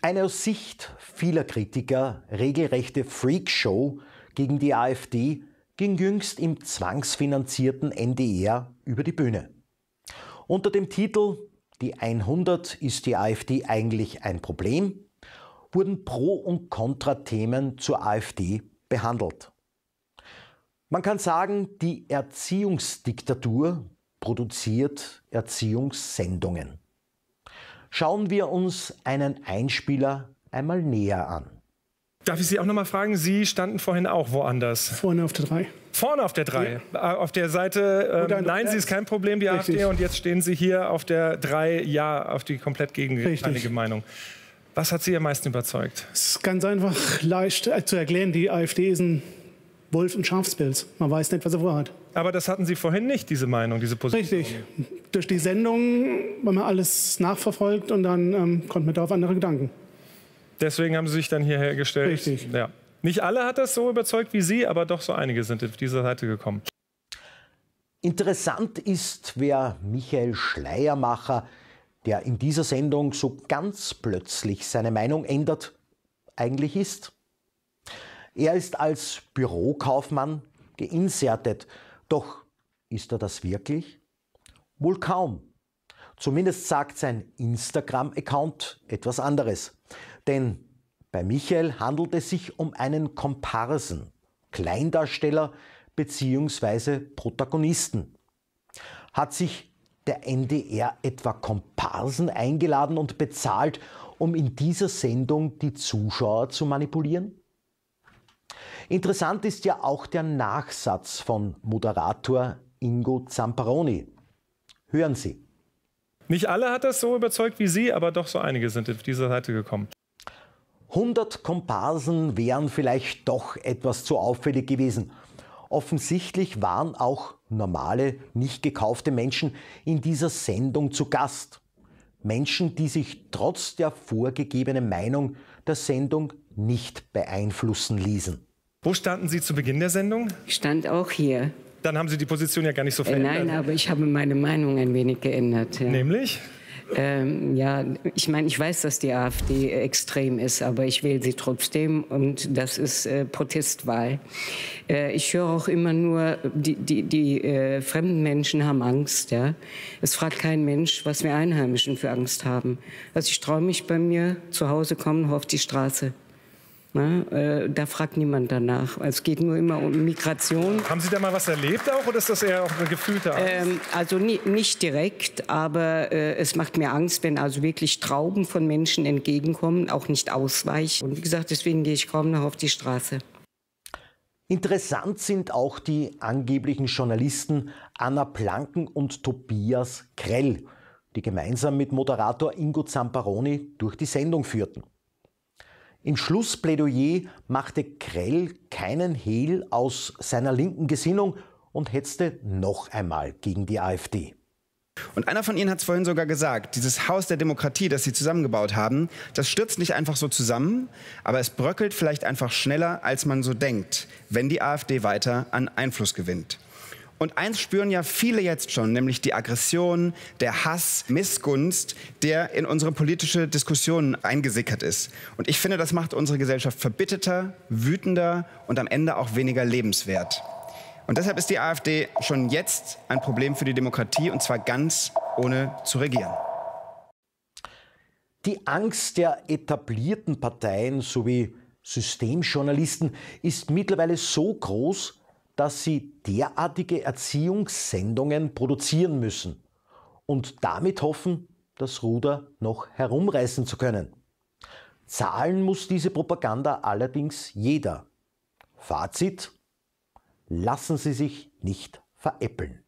Eine aus Sicht vieler Kritiker regelrechte Freakshow gegen die AfD ging jüngst im zwangsfinanzierten NDR über die Bühne. Unter dem Titel Die 100 ist die AfD eigentlich ein Problem wurden Pro- und Kontra-Themen zur AfD behandelt. Man kann sagen, die Erziehungsdiktatur produziert Erziehungssendungen. Schauen wir uns einen Einspieler einmal näher an. Darf ich Sie auch noch mal fragen? Sie standen vorhin auch woanders. Vorne auf der 3. Vorne auf der 3. Ja. Äh, auf der Seite, ähm, nein, sie ist kein Problem, die Richtig. AfD. Und jetzt stehen Sie hier auf der 3, ja, auf die komplett gegenteilige Meinung. Was hat Sie am meisten überzeugt? Es ist ganz einfach leicht äh, zu erklären. Die AfD ist ein Wolf und Schafspilz. Man weiß nicht, was er vorhat. Aber das hatten Sie vorhin nicht, diese Meinung, diese Position. Richtig. Durch die Sendung haben wir alles nachverfolgt und dann ähm, konnten wir da auf andere Gedanken. Deswegen haben Sie sich dann hierher gestellt. Richtig. Ja. Nicht alle hat das so überzeugt wie Sie, aber doch so einige sind auf diese Seite gekommen. Interessant ist, wer Michael Schleiermacher, der in dieser Sendung so ganz plötzlich seine Meinung ändert, eigentlich ist. Er ist als Bürokaufmann geinsertet. Doch ist er das wirklich? Wohl kaum. Zumindest sagt sein Instagram-Account etwas anderes. Denn bei Michael handelt es sich um einen Komparsen, Kleindarsteller bzw. Protagonisten. Hat sich der NDR etwa Komparsen eingeladen und bezahlt, um in dieser Sendung die Zuschauer zu manipulieren? Interessant ist ja auch der Nachsatz von Moderator Ingo Zamperoni. Hören Sie. Nicht alle hat das so überzeugt wie Sie, aber doch so einige sind auf diese Seite gekommen. 100 Komparsen wären vielleicht doch etwas zu auffällig gewesen. Offensichtlich waren auch normale, nicht gekaufte Menschen in dieser Sendung zu Gast. Menschen, die sich trotz der vorgegebenen Meinung der Sendung nicht beeinflussen ließen. Wo standen Sie zu Beginn der Sendung? Ich stand auch hier. Dann haben Sie die Position ja gar nicht so verändert. Äh, nein, aber ich habe meine Meinung ein wenig geändert. Ja. Nämlich? Ähm, ja, ich meine, ich weiß, dass die AfD extrem ist, aber ich wähle sie trotzdem und das ist äh, Protestwahl. Äh, ich höre auch immer nur, die, die, die äh, fremden Menschen haben Angst. Ja? Es fragt kein Mensch, was wir Einheimischen für Angst haben. Also ich traue mich bei mir, zu Hause kommen, auf die Straße. Na, ne? äh, da fragt niemand danach. Also es geht nur immer um Migration. Haben Sie da mal was erlebt auch oder ist das eher auch eine gefühlte Angst? Ähm, also ni nicht direkt, aber äh, es macht mir Angst, wenn also wirklich Trauben von Menschen entgegenkommen, auch nicht ausweichen. Und wie gesagt, deswegen gehe ich kaum noch auf die Straße. Interessant sind auch die angeblichen Journalisten Anna Planken und Tobias Krell, die gemeinsam mit Moderator Ingo Zamparoni durch die Sendung führten. Im Schlussplädoyer machte Krell keinen Hehl aus seiner linken Gesinnung und hetzte noch einmal gegen die AfD. Und einer von Ihnen hat es vorhin sogar gesagt, dieses Haus der Demokratie, das Sie zusammengebaut haben, das stürzt nicht einfach so zusammen, aber es bröckelt vielleicht einfach schneller, als man so denkt, wenn die AfD weiter an Einfluss gewinnt. Und eins spüren ja viele jetzt schon, nämlich die Aggression, der Hass, Missgunst, der in unsere politische Diskussion eingesickert ist. Und ich finde, das macht unsere Gesellschaft verbitterter, wütender und am Ende auch weniger lebenswert. Und deshalb ist die AfD schon jetzt ein Problem für die Demokratie und zwar ganz ohne zu regieren. Die Angst der etablierten Parteien sowie Systemjournalisten ist mittlerweile so groß, dass sie derartige Erziehungssendungen produzieren müssen und damit hoffen, das Ruder noch herumreißen zu können. Zahlen muss diese Propaganda allerdings jeder. Fazit, lassen Sie sich nicht veräppeln.